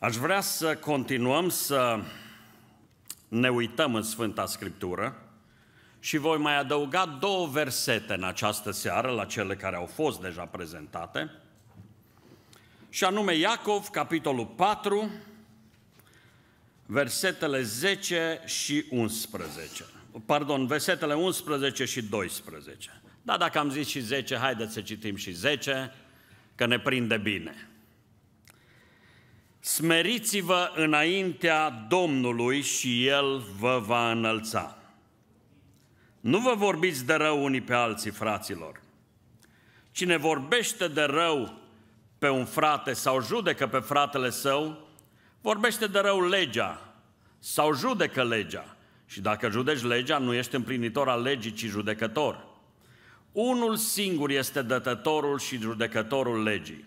Aș vrea să continuăm să ne uităm în Sfânta Scriptură și voi mai adăuga două versete în această seară la cele care au fost deja prezentate, și anume Iacov, capitolul 4, versetele 10 și 11. Pardon, versetele 11 și 12. Da, dacă am zis și 10, haideți să citim și 10, că ne prinde bine smeriți-vă înaintea Domnului și El vă va înălța. Nu vă vorbiți de rău unii pe alții, fraților. Cine vorbește de rău pe un frate sau judecă pe fratele său, vorbește de rău legea sau judecă legea. Și dacă judeci legea, nu ești împlinitor al legii, ci judecător. Unul singur este dătătorul și judecătorul legii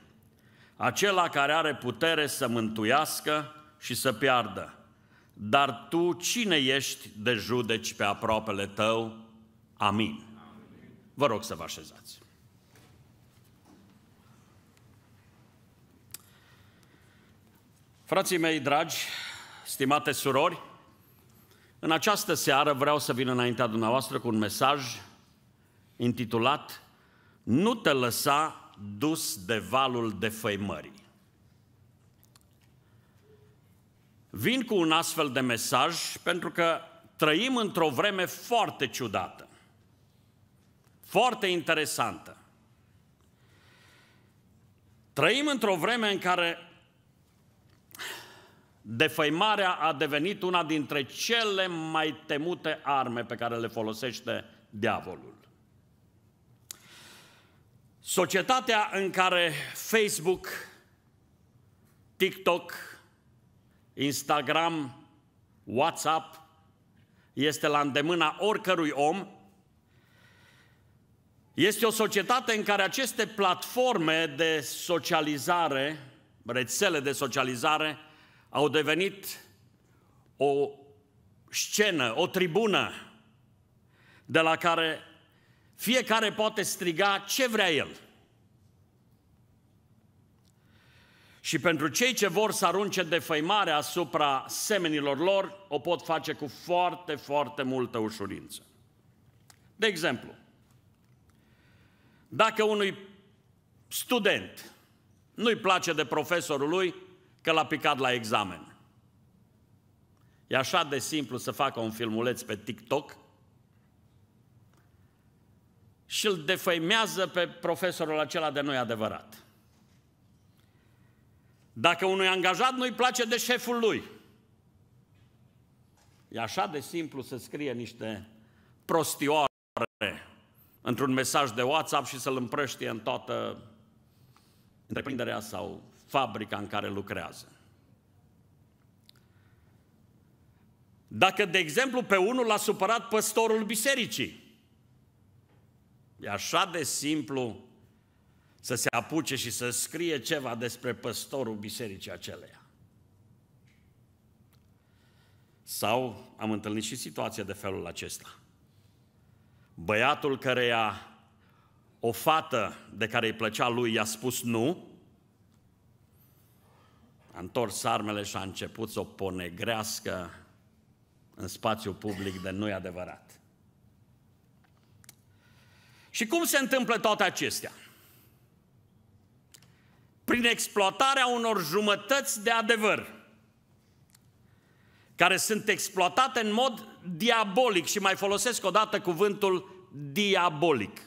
acela care are putere să mântuiască și să piardă. Dar tu cine ești de judeci pe aproapele tău? Amin. Vă rog să vă așezați. Frații mei dragi, stimate surori, în această seară vreau să vin înaintea dumneavoastră cu un mesaj intitulat Nu te lăsa dus de valul de defăimării. Vin cu un astfel de mesaj pentru că trăim într-o vreme foarte ciudată, foarte interesantă. Trăim într-o vreme în care defăimarea a devenit una dintre cele mai temute arme pe care le folosește diavolul. Societatea în care Facebook, TikTok, Instagram, WhatsApp este la îndemâna oricărui om, este o societate în care aceste platforme de socializare, rețele de socializare, au devenit o scenă, o tribună de la care fiecare poate striga ce vrea el. Și pentru cei ce vor să arunce defăimarea asupra semenilor lor, o pot face cu foarte, foarte multă ușurință. De exemplu, dacă unui student nu-i place de profesorul lui că l-a picat la examen, e așa de simplu să facă un filmuleț pe TikTok și îl defăimează pe profesorul acela de noi adevărat. Dacă unui angajat nu-i place de șeful lui, e așa de simplu să scrie niște prostioare într-un mesaj de WhatsApp și să-l împrăștie în toată întreprinderea sau fabrica în care lucrează. Dacă, de exemplu, pe unul l-a supărat păstorul bisericii, E așa de simplu să se apuce și să scrie ceva despre păstorul bisericii aceleia. Sau am întâlnit și situația de felul acesta. Băiatul care căreia o fată de care îi plăcea lui i-a spus nu, a întors armele și a început să o ponegrească în spațiu public de nu adevărat. Și cum se întâmplă toate acestea? Prin exploatarea unor jumătăți de adevăr, care sunt exploatate în mod diabolic și mai folosesc odată cuvântul diabolic.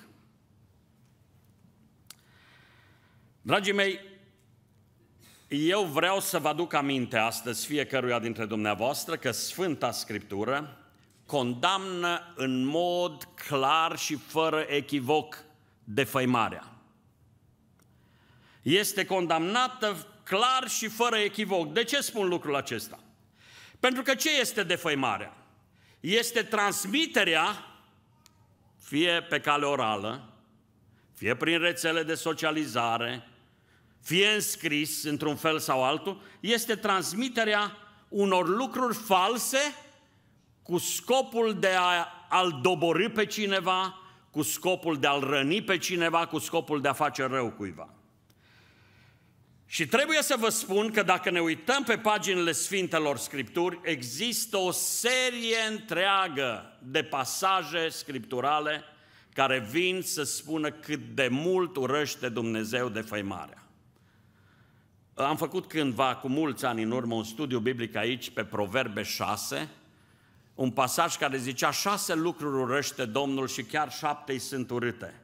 Dragii mei, eu vreau să vă aduc aminte astăzi fiecăruia dintre dumneavoastră că Sfânta Scriptură condamnă în mod clar și fără echivoc defăimarea. Este condamnată clar și fără echivoc. De ce spun lucrul acesta? Pentru că ce este defăimarea? Este transmiterea, fie pe cale orală, fie prin rețele de socializare, fie înscris într-un fel sau altul, este transmiterea unor lucruri false cu scopul de a, al dobori pe cineva, cu scopul de a-l răni pe cineva, cu scopul de a face rău cuiva. Și trebuie să vă spun că dacă ne uităm pe paginile Sfintelor Scripturi, există o serie întreagă de pasaje scripturale care vin să spună cât de mult urăște Dumnezeu de făimarea. Am făcut cândva, cu mulți ani în urmă, un studiu biblic aici pe Proverbe 6, un pasaj care zicea șase lucruri urăște Domnul și chiar șapte sunt urâte.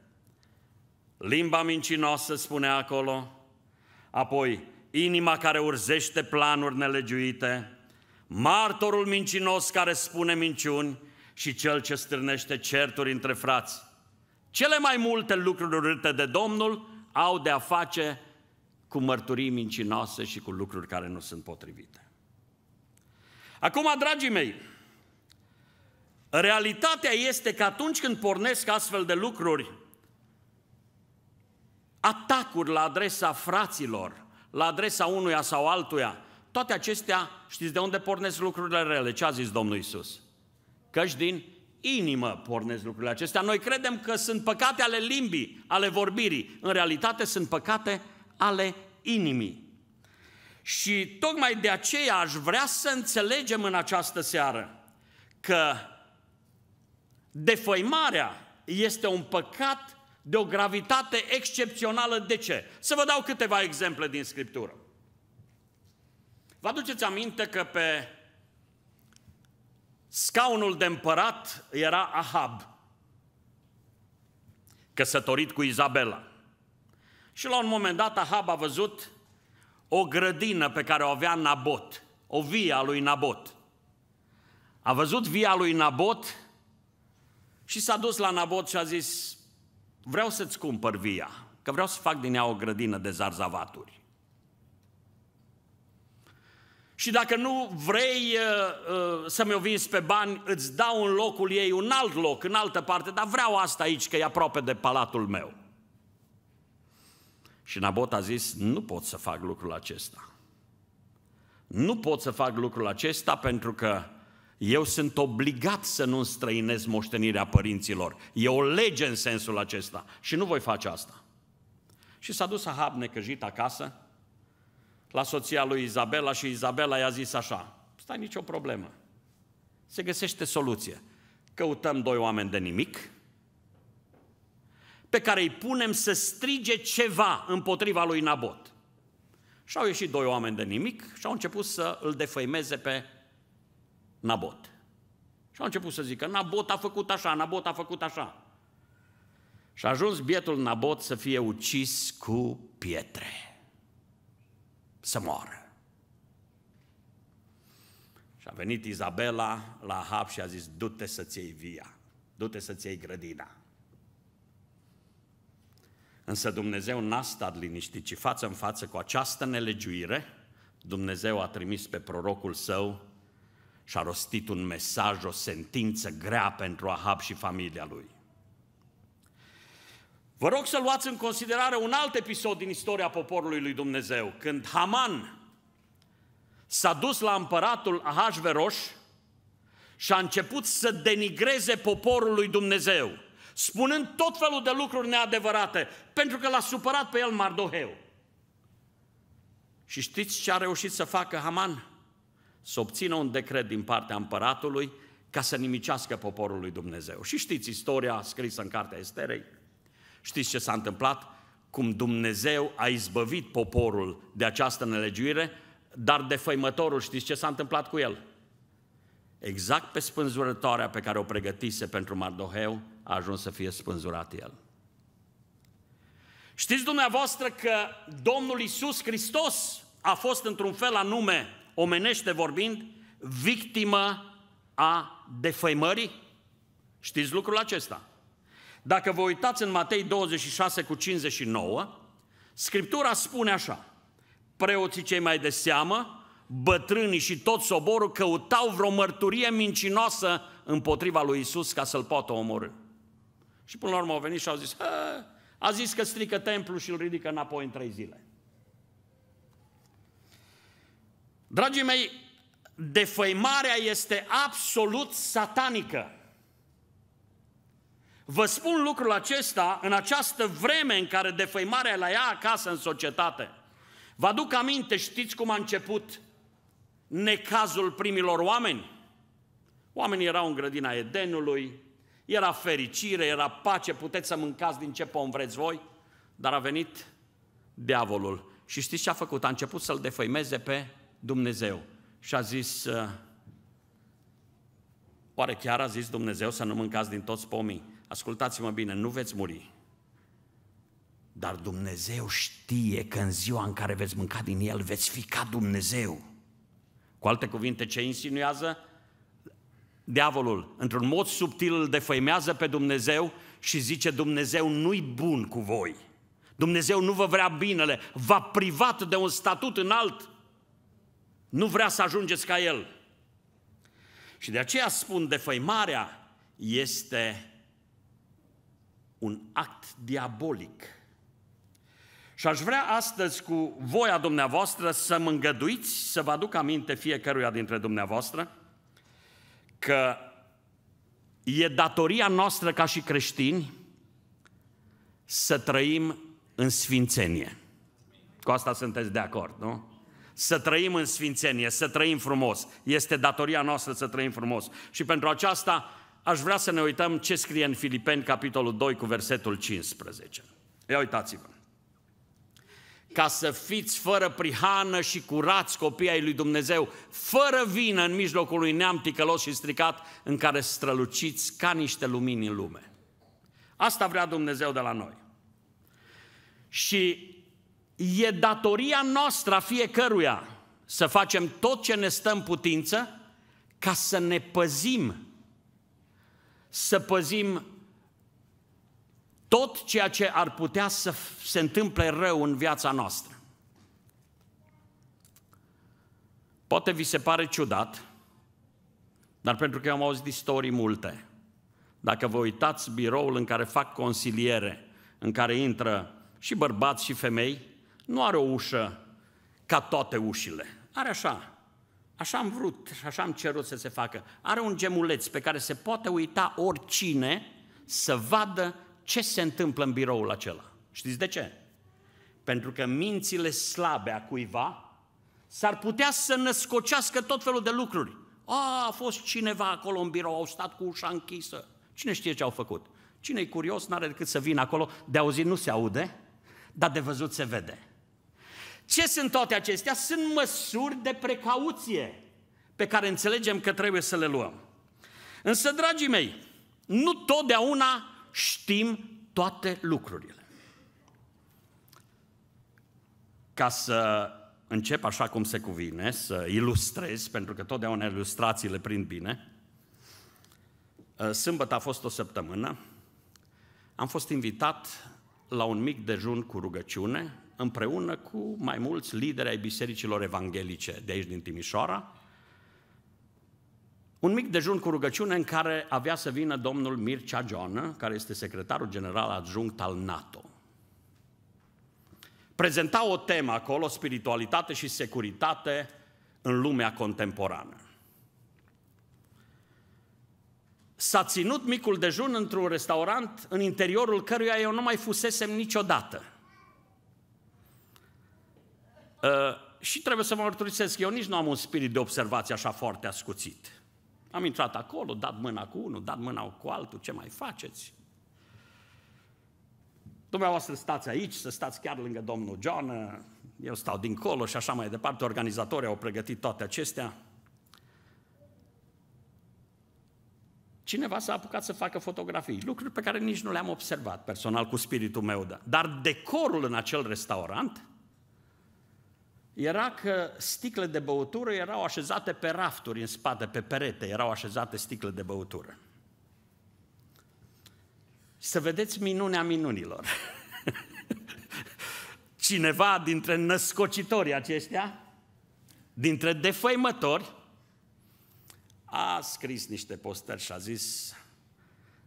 Limba mincinoasă spune acolo, apoi inima care urzește planuri nelegiuite, martorul mincinos care spune minciuni și cel ce strânește certuri între frați. Cele mai multe lucruri urâte de Domnul au de a face cu mărturii mincinoase și cu lucruri care nu sunt potrivite. Acum, dragii mei, Realitatea este că atunci când pornesc astfel de lucruri, atacuri la adresa fraților, la adresa unuia sau altuia, toate acestea, știți de unde pornesc lucrurile rele? Ce a zis Domnul Isus? Căci din inimă pornesc lucrurile acestea. Noi credem că sunt păcate ale limbii, ale vorbirii. În realitate sunt păcate ale inimii. Și tocmai de aceea aș vrea să înțelegem în această seară că Defăimarea este un păcat de o gravitate excepțională. De ce? Să vă dau câteva exemple din Scriptură. Vă aduceți aminte că pe scaunul de împărat era Ahab, căsătorit cu Izabela. Și la un moment dat Ahab a văzut o grădină pe care o avea Nabot, o via lui Nabot. A văzut via lui Nabot și s-a dus la Nabot și a zis, vreau să-ți cumpăr via, că vreau să fac din ea o grădină de zarzavaturi. Și dacă nu vrei uh, uh, să-mi o vinzi pe bani, îți dau în locul ei un alt loc, în altă parte, dar vreau asta aici, că e aproape de palatul meu. Și Nabot a zis, nu pot să fac lucrul acesta. Nu pot să fac lucrul acesta pentru că eu sunt obligat să nu străinez moștenirea părinților. E o lege în sensul acesta și nu voi face asta. Și s-a dus Ahab necăjit acasă la soția lui Izabela și Izabela i-a zis așa, stai nicio problemă, se găsește soluție. Căutăm doi oameni de nimic, pe care îi punem să strige ceva împotriva lui Nabot. Și au ieșit doi oameni de nimic și au început să îl defăimeze pe Nabot. Și au început să zică, Nabot a făcut așa, Nabot a făcut așa. Și a ajuns bietul Nabot să fie ucis cu pietre. Să moară. Și a venit Izabela la Ahab și a zis, du-te să-ți iei via, du-te să-ți iei grădina. Însă Dumnezeu n-a stat liniștit, ci față în față cu această nelegiuire, Dumnezeu a trimis pe prorocul său și-a rostit un mesaj, o sentință grea pentru Ahab și familia lui. Vă rog să luați în considerare un alt episod din istoria poporului lui Dumnezeu, când Haman s-a dus la împăratul Ahasveros și a început să denigreze poporul lui Dumnezeu, spunând tot felul de lucruri neadevărate, pentru că l-a supărat pe el Mardoheu. Și știți ce a reușit să facă Haman? să obțină un decret din partea împăratului ca să nimicească poporul lui Dumnezeu. Și știți istoria scrisă în cartea Esterei? Știți ce s-a întâmplat? Cum Dumnezeu a izbăvit poporul de această nelegiuire, dar defăimătorul știți ce s-a întâmplat cu el? Exact pe spânzurătoarea pe care o pregătise pentru Mardoheu, a ajuns să fie spânzurat el. Știți dumneavoastră că Domnul Isus Hristos a fost într-un fel anume omenește vorbind, victimă a defăimării? Știți lucrul acesta? Dacă vă uitați în Matei 26 cu 59, Scriptura spune așa, preoții cei mai de seamă, bătrânii și tot soborul căutau vreo mărturie mincinoasă împotriva lui Isus ca să-l poată omorâ. Și până la urmă au venit și au zis, a zis că strică templul și îl ridică înapoi în trei zile. Dragii mei, defăimarea este absolut satanică. Vă spun lucrul acesta în această vreme în care defăimarea la ea acasă în societate. Vă aduc aminte, știți cum a început necazul primilor oameni? Oamenii erau în grădina Edenului, era fericire, era pace, puteți să mâncați din ce pom vreți voi, dar a venit diavolul. Și știți ce a făcut? A început să-l defăimeze pe Dumnezeu. Și a zis, uh, oare chiar a zis Dumnezeu să nu mâncați din toți pomii? Ascultați-mă bine, nu veți muri. Dar Dumnezeu știe că în ziua în care veți mânca din el, veți fi ca Dumnezeu. Cu alte cuvinte, ce insinuează? Diavolul, într-un mod subtil, îl defăimează pe Dumnezeu și zice, Dumnezeu nu-i bun cu voi. Dumnezeu nu vă vrea binele, v-a privat de un statut înalt nu vrea să ajungeți ca el. Și de aceea spun, defăimarea este un act diabolic. Și aș vrea astăzi, cu voia dumneavoastră, să mă îngăduiți să vă aduc aminte fiecăruia dintre dumneavoastră că e datoria noastră ca și creștini să trăim în sfințenie. Cu asta sunteți de acord, nu? să trăim în sfințenie, să trăim frumos. Este datoria noastră să trăim frumos. Și pentru aceasta aș vrea să ne uităm ce scrie în Filipeni, capitolul 2, cu versetul 15. Ia uitați-vă. Ca să fiți fără prihană și curați copii ai lui Dumnezeu, fără vină în mijlocul lui neam ticălos și stricat, în care străluciți ca niște lumini în lume. Asta vrea Dumnezeu de la noi. Și E datoria noastră a fiecăruia să facem tot ce ne stă în putință ca să ne păzim, să păzim tot ceea ce ar putea să se întâmple rău în viața noastră. Poate vi se pare ciudat, dar pentru că eu am auzit istorii multe. Dacă vă uitați biroul în care fac consiliere, în care intră și bărbați și femei, nu are o ușă ca toate ușile. Are așa. Așa am vrut și așa am cerut să se facă. Are un gemuleț pe care se poate uita oricine să vadă ce se întâmplă în biroul acela. Știți de ce? Pentru că mințile slabe a cuiva s-ar putea să născocească tot felul de lucruri. A, a fost cineva acolo în birou, au stat cu ușa închisă. Cine știe ce au făcut? Cine e curios, n-are decât să vină acolo. De auzit nu se aude, dar de văzut se vede. Ce sunt toate acestea? Sunt măsuri de precauție pe care înțelegem că trebuie să le luăm. Însă, dragii mei, nu totdeauna știm toate lucrurile. Ca să încep așa cum se cuvine, să ilustrez, pentru că totdeauna ilustrațiile prind bine. Ă, sâmbătă a fost o săptămână, am fost invitat la un mic dejun cu rugăciune împreună cu mai mulți lideri ai bisericilor evanghelice de aici din Timișoara, un mic dejun cu rugăciune în care avea să vină domnul Mircea John, care este secretarul general adjunct al NATO. Prezenta o temă acolo, spiritualitate și securitate în lumea contemporană. S-a ținut micul dejun într-un restaurant în interiorul căruia eu nu mai fusesem niciodată. Uh, și trebuie să mă mărturisesc, eu nici nu am un spirit de observație așa foarte ascuțit. Am intrat acolo, dat mâna cu unul, dat mâna cu altul, ce mai faceți? Dumneavoastră stați aici, să stați chiar lângă domnul John, uh, eu stau dincolo și așa mai departe, organizatorii au pregătit toate acestea. Cineva s-a apucat să facă fotografii, lucruri pe care nici nu le-am observat personal cu spiritul meu. Dar decorul în acel restaurant era că sticle de băutură erau așezate pe rafturi în spate, pe perete, erau așezate sticle de băutură. Să vedeți minunea minunilor. Cineva dintre născocitorii aceștia, dintre defăimători, a scris niște posteri și a zis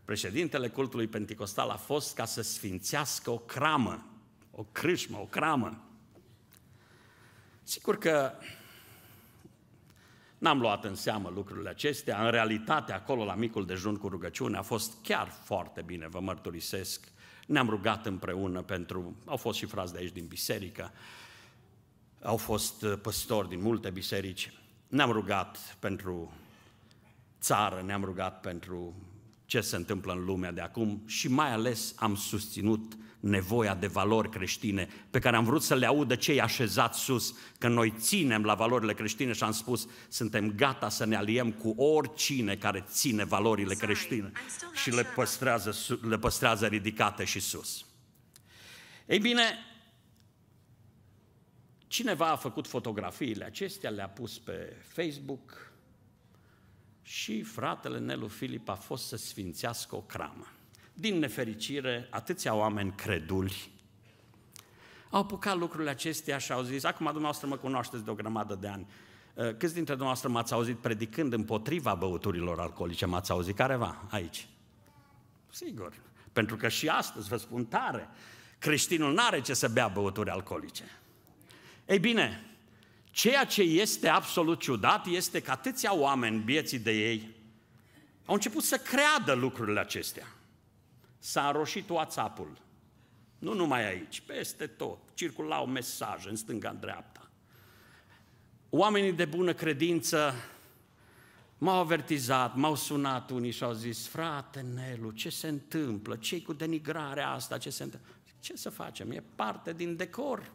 președintele cultului penticostal a fost ca să sfințească o cramă, o crâșmă, o cramă Sigur că n-am luat în seamă lucrurile acestea. În realitate, acolo la micul dejun cu rugăciune a fost chiar foarte bine, vă mărturisesc. Ne-am rugat împreună pentru... Au fost și frați de aici din biserică, au fost uh, păstori din multe biserici. Ne-am rugat pentru țară, ne-am rugat pentru ce se întâmplă în lumea de acum și mai ales am susținut nevoia de valori creștine pe care am vrut să le audă cei așezați sus, că noi ținem la valorile creștine și am spus, suntem gata să ne aliem cu oricine care ține valorile creștine și le păstrează, le păstrează ridicate și sus. Ei bine, cineva a făcut fotografiile acestea, le-a pus pe Facebook, și fratele Nelu Filip a fost să sfințească o cramă. Din nefericire, atâția oameni creduli au apucat lucrurile acestea și au zis, acum dumneavoastră mă cunoașteți de o grămadă de ani, uh, câți dintre dumneavoastră m-ați auzit predicând împotriva băuturilor alcoolice, m-ați auzit careva aici? Sigur, pentru că și astăzi vă spun tare, creștinul nu are ce să bea băuturi alcoolice. Ei bine, Ceea ce este absolut ciudat este că atâția oameni, bieții de ei, au început să creadă lucrurile acestea. S-a înroșit WhatsApp-ul. Nu numai aici, peste tot. Circulau mesaje în stânga, în dreapta. Oamenii de bună credință m-au avertizat, m-au sunat unii și au zis, frate Nelu, ce se întâmplă? ce cu denigrarea asta? Ce se întâmplă? Ce să facem? E parte din decor.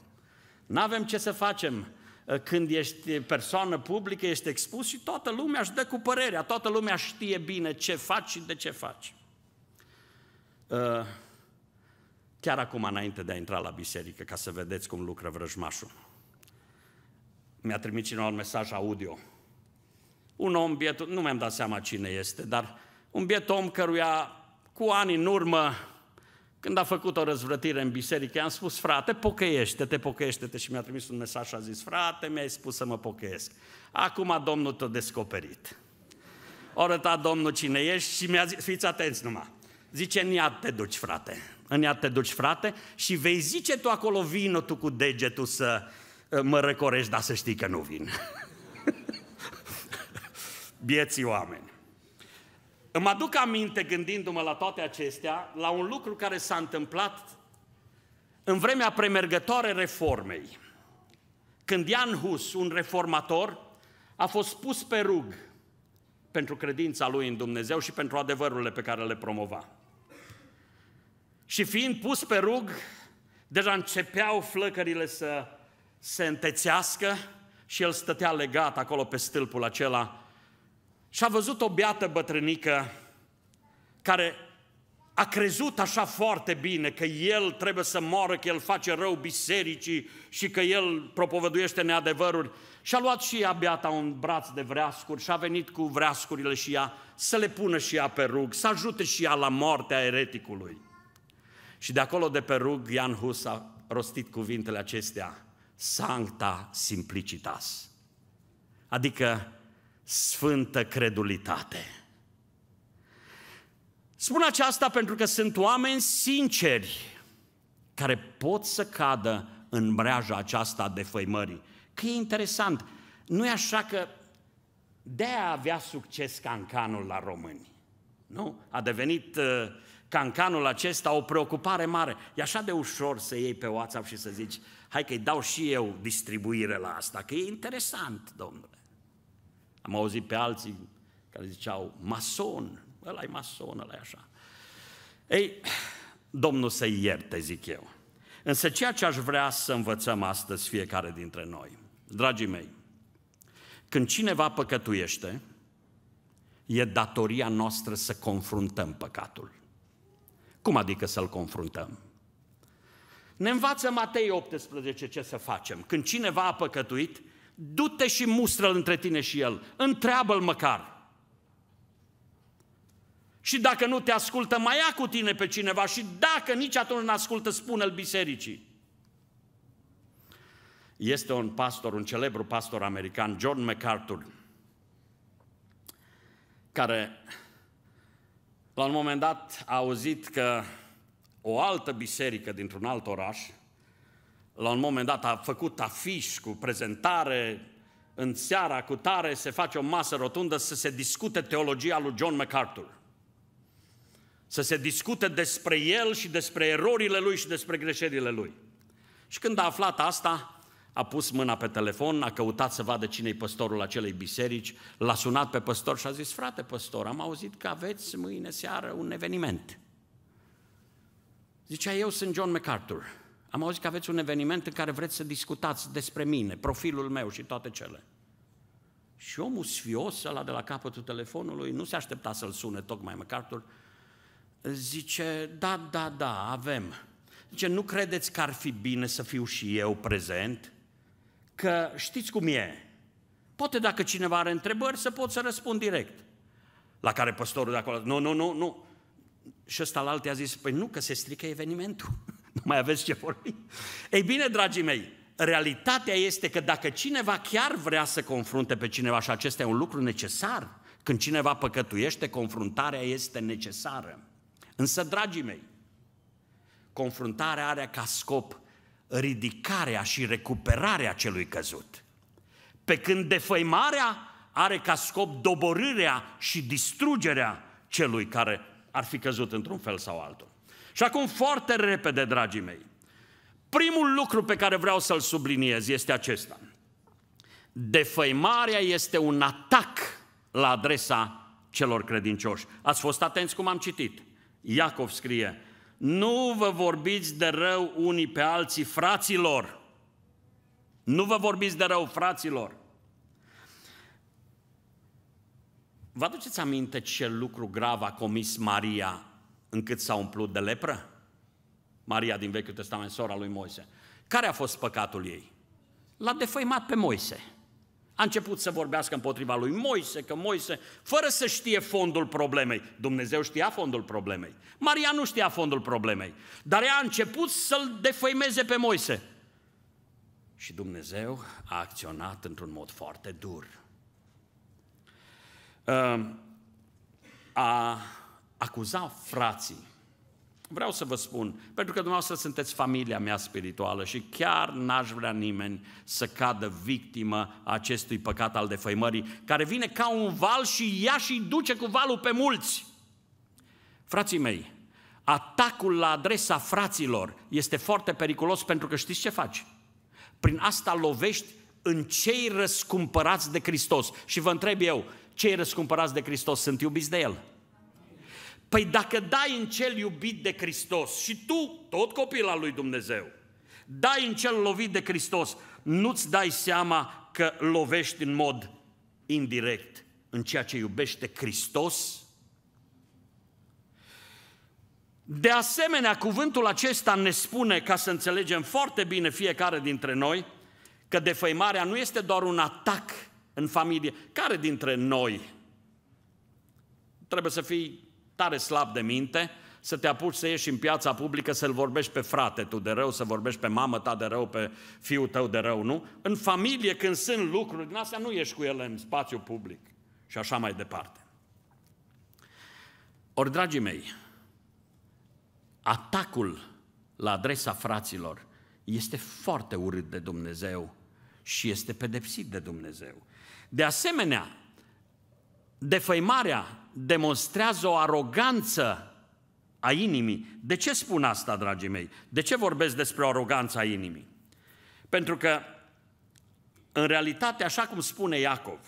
N-avem ce să facem. Eh, când ești persoană publică, ești expus și toată lumea își dă cu părerea, toată lumea știe bine ce faci și de ce faci. Eh, chiar acum, înainte de a intra la biserică, ca să vedeți cum lucră vrăjmașul, mi-a trimis cineva un mesaj audio. Un om, bietul, nu mi-am dat seama cine este, dar un biet om căruia cu ani în urmă când a făcut o răzvrătire în biserică, am spus, frate, pocăiește-te, pocăiește-te și mi-a trimis un mesaj și a zis, frate, mi-ai spus să mă pocăiesc. Acum Domnul te-a descoperit. O arătat Domnul cine ești și mi-a zis, fiți atenți numai, zice, în iad te duci, frate, în iad te duci, frate, și vei zice tu acolo, vină tu cu degetul să ă, mă răcorești, dar să știi că nu vin. Bieții oameni. Îmi aduc aminte, gândindu-mă la toate acestea, la un lucru care s-a întâmplat în vremea premergătoare reformei. Când Jan Hus, un reformator, a fost pus pe rug pentru credința lui în Dumnezeu și pentru adevărurile pe care le promova. Și fiind pus pe rug, deja începeau flăcările să se întețească și el stătea legat acolo pe stâlpul acela și a văzut o beată bătrânică care a crezut așa foarte bine că el trebuie să moară, că el face rău bisericii și că el propovăduiește neadevăruri. Și a luat și ea beata un braț de vreascuri și a venit cu vreascurile și ea să le pună și ea pe rug, să ajute și ea la moartea ereticului. Și de acolo de pe rug, Ian Hus a rostit cuvintele acestea, Sancta Simplicitas, adică sfântă credulitate. Spun aceasta pentru că sunt oameni sinceri care pot să cadă în breaja aceasta de făimării. Că e interesant, nu e așa că de-aia avea succes cancanul la români. Nu? A devenit uh, cancanul acesta o preocupare mare. E așa de ușor să iei pe WhatsApp și să zici, hai că-i dau și eu distribuire la asta, că e interesant, domnule. Am auzit pe alții care ziceau, mason, ăla e mason, ăla e așa. Ei, Domnul să ierte, zic eu. Însă ceea ce aș vrea să învățăm astăzi fiecare dintre noi, dragii mei, când cineva păcătuiește, e datoria noastră să confruntăm păcatul. Cum adică să-l confruntăm? Ne învață Matei 18 ce să facem. Când cineva a păcătuit, Du-te și mustră-l între tine și el. Întreabă-l măcar. Și dacă nu te ascultă, mai ia cu tine pe cineva și dacă nici atunci nu ascultă, spune-l bisericii. Este un pastor, un celebru pastor american, John MacArthur, care la un moment dat a auzit că o altă biserică dintr-un alt oraș la un moment dat a făcut afiș cu prezentare, în seara cu tare se face o masă rotundă să se discute teologia lui John MacArthur. Să se discute despre el și despre erorile lui și despre greșelile lui. Și când a aflat asta, a pus mâna pe telefon, a căutat să vadă cine-i păstorul acelei biserici, l-a sunat pe păstor și a zis, frate păstor, am auzit că aveți mâine seară un eveniment. Zicea, eu sunt John MacArthur. Am auzit că aveți un eveniment în care vreți să discutați despre mine, profilul meu și toate cele. Și omul sfios, ăla de la capătul telefonului, nu se aștepta să-l sune tocmai MacArthur, zice, da, da, da, avem. Zice, nu credeți că ar fi bine să fiu și eu prezent? Că știți cum e, poate dacă cineva are întrebări să pot să răspund direct. La care păstorul de acolo, nu, nu, nu, nu. Și ăsta la altă a zis, păi nu, că se strică evenimentul. Mai aveți ce vorbi? Ei bine, dragii mei, realitatea este că dacă cineva chiar vrea să confrunte pe cineva și acesta e un lucru necesar, când cineva păcătuiește, confruntarea este necesară. Însă, dragii mei, confruntarea are ca scop ridicarea și recuperarea celui căzut. Pe când defăimarea are ca scop doborârea și distrugerea celui care ar fi căzut într-un fel sau altul. Și acum foarte repede, dragii mei, primul lucru pe care vreau să-l subliniez este acesta. Defăimarea este un atac la adresa celor credincioși. Ați fost atenți cum am citit. Iacov scrie, nu vă vorbiți de rău unii pe alții, fraților. Nu vă vorbiți de rău, fraților. Vă aduceți aminte ce lucru grav a comis Maria încât s-a umplut de lepră? Maria din Vechiul Testament, sora lui Moise. Care a fost păcatul ei? L-a defăimat pe Moise. A început să vorbească împotriva lui Moise, că Moise, fără să știe fondul problemei, Dumnezeu știa fondul problemei, Maria nu știa fondul problemei, dar ea a început să-l defăimeze pe Moise. Și Dumnezeu a acționat într-un mod foarte dur. Ă, a acuza frații. Vreau să vă spun, pentru că dumneavoastră sunteți familia mea spirituală și chiar n-aș vrea nimeni să cadă victimă acestui păcat al defăimării, care vine ca un val și ia și duce cu valul pe mulți. Frații mei, atacul la adresa fraților este foarte periculos pentru că știți ce faci? Prin asta lovești în cei răscumpărați de Hristos. Și vă întreb eu, cei răscumpărați de Hristos sunt iubiți de El? Păi dacă dai în cel iubit de Hristos și tu, tot copil al lui Dumnezeu, dai în cel lovit de Hristos, nu-ți dai seama că lovești în mod indirect în ceea ce iubește Hristos? De asemenea, cuvântul acesta ne spune, ca să înțelegem foarte bine fiecare dintre noi, că defăimarea nu este doar un atac în familie. Care dintre noi trebuie să fii tare slab de minte, să te apuci să ieși în piața publică să-l vorbești pe frate tu de rău, să vorbești pe mamă ta de rău, pe fiul tău de rău, nu? În familie, când sunt lucruri din astea, nu ieși cu ele în spațiu public și așa mai departe. Ori, dragii mei, atacul la adresa fraților este foarte urât de Dumnezeu și este pedepsit de Dumnezeu. De asemenea, defăimarea demonstrează o aroganță a inimii. De ce spun asta, dragii mei? De ce vorbesc despre o aroganță a inimii? Pentru că, în realitate, așa cum spune Iacov,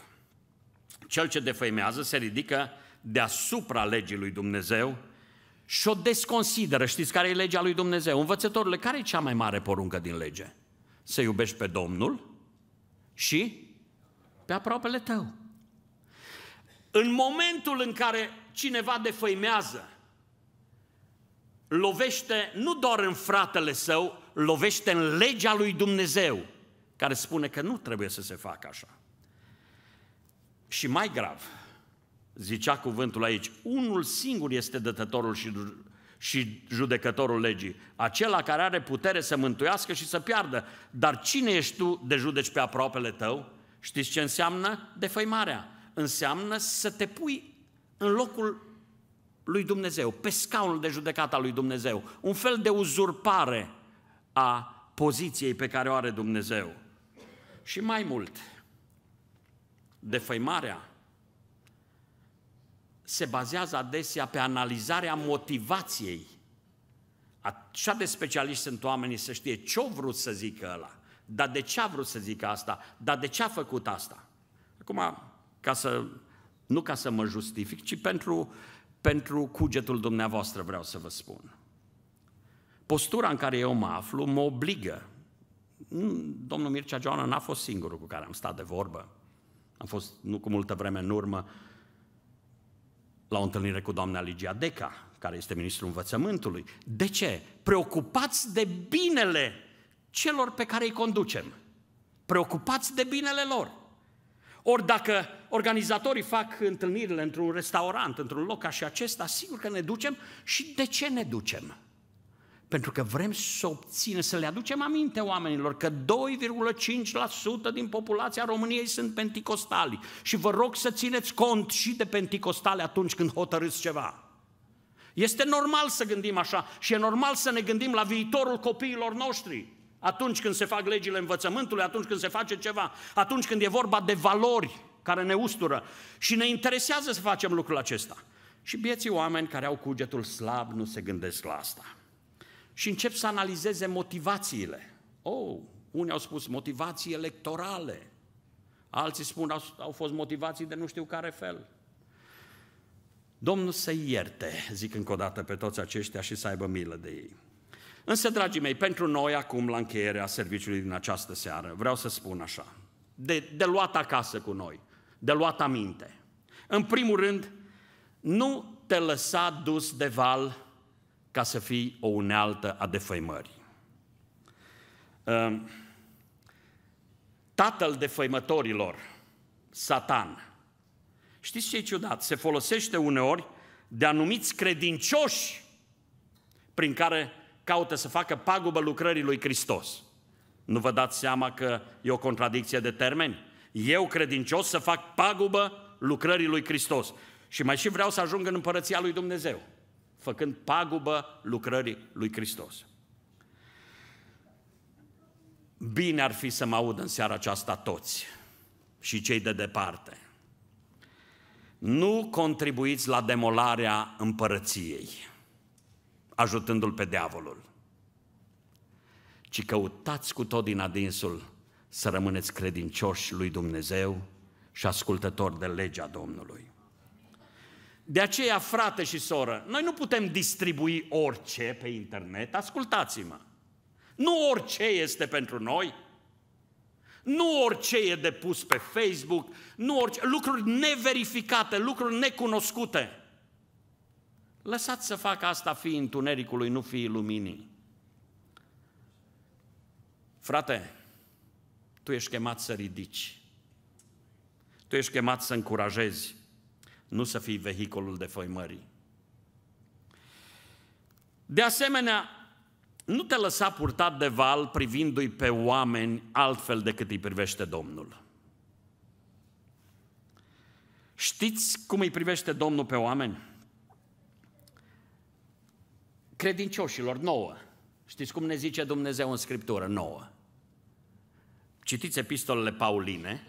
cel ce defăimează se ridică deasupra legii lui Dumnezeu și o desconsideră. Știți care e legea lui Dumnezeu? Învățătorile, care e cea mai mare poruncă din lege? Să iubești pe Domnul și pe aproapele tău. În momentul în care cineva defăimează, lovește nu doar în fratele său, lovește în legea lui Dumnezeu, care spune că nu trebuie să se facă așa. Și mai grav, zicea cuvântul aici, unul singur este dătătorul și, și judecătorul legii, acela care are putere să mântuiască și să piardă. Dar cine ești tu de judeci pe aproapele tău? Știți ce înseamnă? Defăimarea înseamnă să te pui în locul lui Dumnezeu, pe scaunul de judecată al lui Dumnezeu, un fel de uzurpare a poziției pe care o are Dumnezeu. Și mai mult, defăimarea se bazează adesea pe analizarea motivației. Așa de specialiști sunt oamenii să știe ce-o vrut să zică ăla, dar de ce a vrut să zică asta, dar de ce a făcut asta. Acum, ca să, nu ca să mă justific, ci pentru, pentru cugetul dumneavoastră vreau să vă spun. Postura în care eu mă aflu mă obligă. Domnul Mircea Joana n-a fost singurul cu care am stat de vorbă. Am fost, nu cu multă vreme în urmă, la o întâlnire cu doamna Ligia Deca, care este ministrul învățământului. De ce? Preocupați de binele celor pe care îi conducem. Preocupați de binele lor. Ori dacă organizatorii fac întâlnirile într-un restaurant, într-un loc ca și acesta, sigur că ne ducem și de ce ne ducem? Pentru că vrem să obținem, să le aducem aminte oamenilor că 2,5% din populația României sunt penticostali. Și vă rog să țineți cont și de penticostali atunci când hotărâți ceva. Este normal să gândim așa și e normal să ne gândim la viitorul copiilor noștri atunci când se fac legile învățământului, atunci când se face ceva, atunci când e vorba de valori care ne ustură și ne interesează să facem lucrul acesta. Și bieții oameni care au cugetul slab nu se gândesc la asta. Și încep să analizeze motivațiile. Oh, unii au spus motivații electorale, alții spun au, au fost motivații de nu știu care fel. Domnul să ierte, zic încă o dată, pe toți aceștia și să aibă milă de ei. Însă, dragii mei, pentru noi acum, la încheierea serviciului din această seară, vreau să spun așa, de, de luat acasă cu noi, de luat aminte. În primul rând, nu te lăsa dus de val ca să fii o unealtă a defăimării. Ehm, tatăl defăimătorilor, Satan, știți ce e ciudat? Se folosește uneori de anumiți credincioși prin care caută să facă pagubă lucrării lui Hristos. Nu vă dați seama că e o contradicție de termeni? Eu, credincios, să fac pagubă lucrării lui Hristos. Și mai și vreau să ajung în împărăția lui Dumnezeu, făcând pagubă lucrării lui Hristos. Bine ar fi să mă aud în seara aceasta toți și cei de departe. Nu contribuiți la demolarea împărăției ajutându-l pe diavolul, ci căutați cu tot din adinsul să rămâneți credincioși lui Dumnezeu și ascultători de legea Domnului. De aceea, frate și soră, noi nu putem distribui orice pe internet, ascultați-mă. Nu orice este pentru noi, nu orice e depus pe Facebook, nu orice, lucruri neverificate, lucruri necunoscute. Lăsați să facă asta fiii întunericului, nu fiii luminii. Frate, tu ești chemat să ridici. Tu ești chemat să încurajezi, nu să fii vehiculul de făimării. De asemenea, nu te lăsa purtat de val privindu-i pe oameni altfel decât îi privește Domnul. Știți cum îi privește Domnul pe oameni? credincioșilor, nouă. Știți cum ne zice Dumnezeu în Scriptură? Nouă. Citiți epistolele Pauline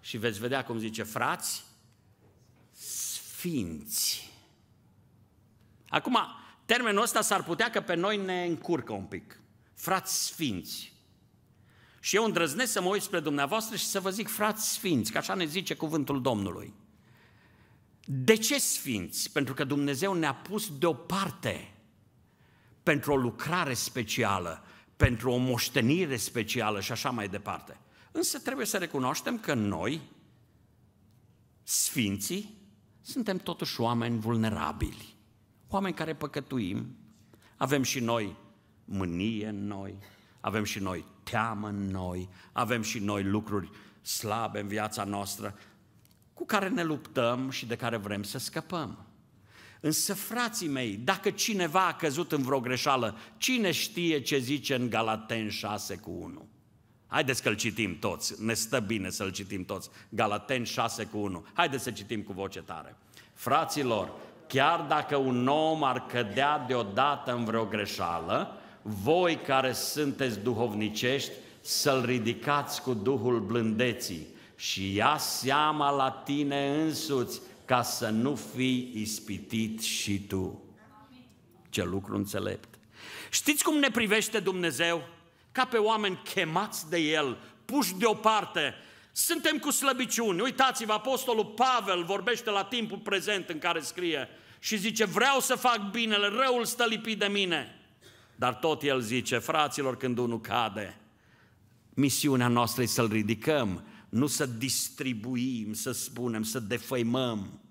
și veți vedea cum zice, frați, sfinți. Acum, termenul ăsta s-ar putea că pe noi ne încurcă un pic. Frați sfinți. Și eu îndrăznesc să mă uit spre dumneavoastră și să vă zic, frați sfinți, că așa ne zice cuvântul Domnului. De ce sfinți? Pentru că Dumnezeu ne-a pus deoparte pentru o lucrare specială, pentru o moștenire specială și așa mai departe. Însă trebuie să recunoaștem că noi, sfinții, suntem totuși oameni vulnerabili, oameni care păcătuim, avem și noi mânie în noi, avem și noi teamă în noi, avem și noi lucruri slabe în viața noastră cu care ne luptăm și de care vrem să scăpăm. Însă, frații mei, dacă cineva a căzut în vreo greșeală, cine știe ce zice în Galaten 6 cu 1? Haideți că-l citim toți, ne stă bine să-l citim toți. Galaten 6 cu 1. Haideți să citim cu voce tare. Fraților, chiar dacă un om ar cădea deodată în vreo greșeală, voi care sunteți duhovnicești, să-l ridicați cu Duhul blândeții și ia seama la tine însuți ca să nu fii ispitit și tu. Ce lucru înțelept! Știți cum ne privește Dumnezeu? Ca pe oameni chemați de El, puși deoparte, suntem cu slăbiciuni. Uitați-vă, Apostolul Pavel vorbește la timpul prezent în care scrie și zice, vreau să fac binele, răul stă lipit de mine. Dar tot el zice, fraților, când unul cade, misiunea noastră e să-l ridicăm, nu să distribuim, să spunem, să defăimăm.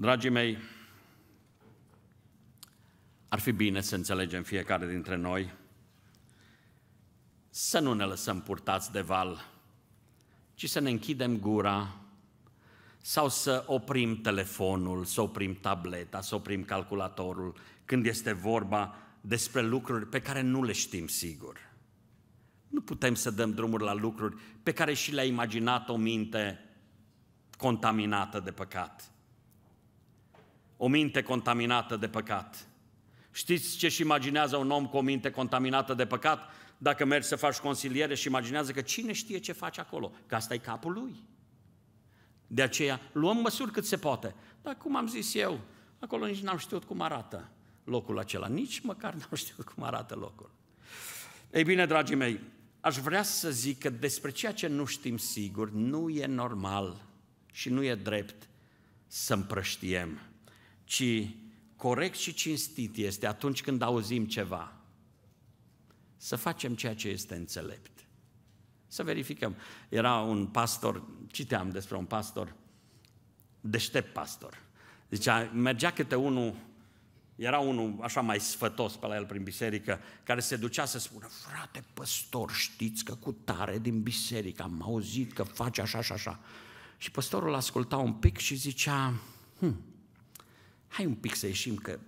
Dragii mei, ar fi bine să înțelegem fiecare dintre noi să nu ne lăsăm purtați de val, ci să ne închidem gura sau să oprim telefonul, să oprim tableta, să oprim calculatorul când este vorba despre lucruri pe care nu le știm sigur. Nu putem să dăm drumuri la lucruri pe care și le-a imaginat o minte contaminată de păcat o minte contaminată de păcat. Știți ce-și imaginează un om cu o minte contaminată de păcat? Dacă mergi să faci consiliere și imaginează că cine știe ce faci acolo, că asta e capul lui. De aceea luăm măsuri cât se poate. Dar cum am zis eu, acolo nici n-am știut cum arată locul acela, nici măcar n-am știut cum arată locul. Ei bine, dragii mei, aș vrea să zic că despre ceea ce nu știm sigur, nu e normal și nu e drept să împrăștiem ci corect și cinstit este atunci când auzim ceva. Să facem ceea ce este înțelept. Să verificăm. Era un pastor, citeam despre un pastor, deștept pastor. Zicea, mergea câte unul, era unul așa mai sfătos pe la el prin biserică, care se ducea să spună, frate păstor, știți că cu tare din biserică am auzit că faci așa și așa. Și păstorul asculta un pic și zicea, hm, hai un pic să ieșim, că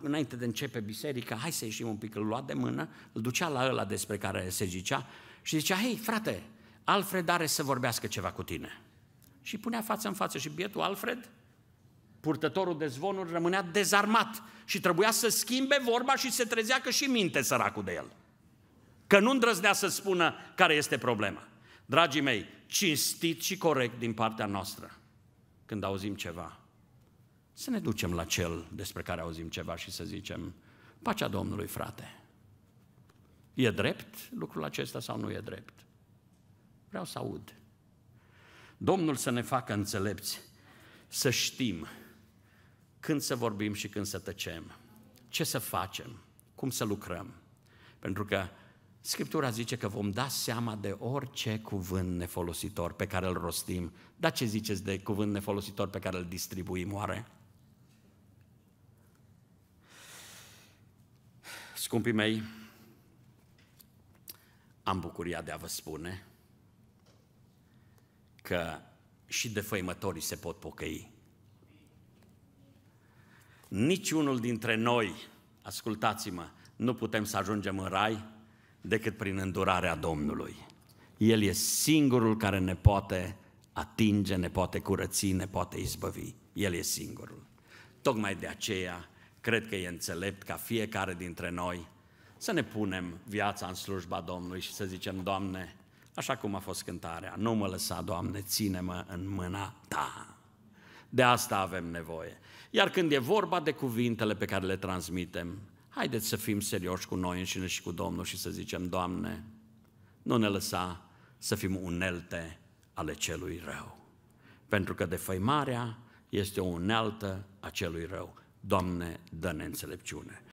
înainte de începe biserica, hai să ieșim un pic, îl lua de mână, îl ducea la ăla despre care se zicea și zicea, hei, frate, Alfred are să vorbească ceva cu tine. Și punea față în față și bietul Alfred, purtătorul de zvonuri, rămânea dezarmat și trebuia să schimbe vorba și se trezea că și minte săracul de el. Că nu îndrăznea să spună care este problema. Dragii mei, cinstit și corect din partea noastră când auzim ceva să ne ducem la cel despre care auzim ceva și să zicem, pacea Domnului, frate. E drept lucrul acesta sau nu e drept? Vreau să aud. Domnul să ne facă înțelepți, să știm când să vorbim și când să tăcem, ce să facem, cum să lucrăm. Pentru că Scriptura zice că vom da seama de orice cuvânt nefolositor pe care îl rostim. Dar ce ziceți de cuvânt nefolositor pe care îl distribuim oare? Scumpii mei, am bucuria de a vă spune că și defăimătorii se pot pocăi. Niciunul dintre noi, ascultați-mă, nu putem să ajungem în rai decât prin îndurarea Domnului. El e singurul care ne poate atinge, ne poate curăți, ne poate izbăvi. El e singurul. Tocmai de aceea Cred că e înțelept ca fiecare dintre noi să ne punem viața în slujba Domnului și să zicem, Doamne, așa cum a fost cântarea, nu mă lăsa, Doamne, ține-mă în mâna Ta. De asta avem nevoie. Iar când e vorba de cuvintele pe care le transmitem, haideți să fim serioși cu noi înșine și cu Domnul și să zicem, Doamne, nu ne lăsa să fim unelte ale celui rău. Pentru că defăimarea este o unealtă a celui rău. Doamne, dă-ne înțelepciune!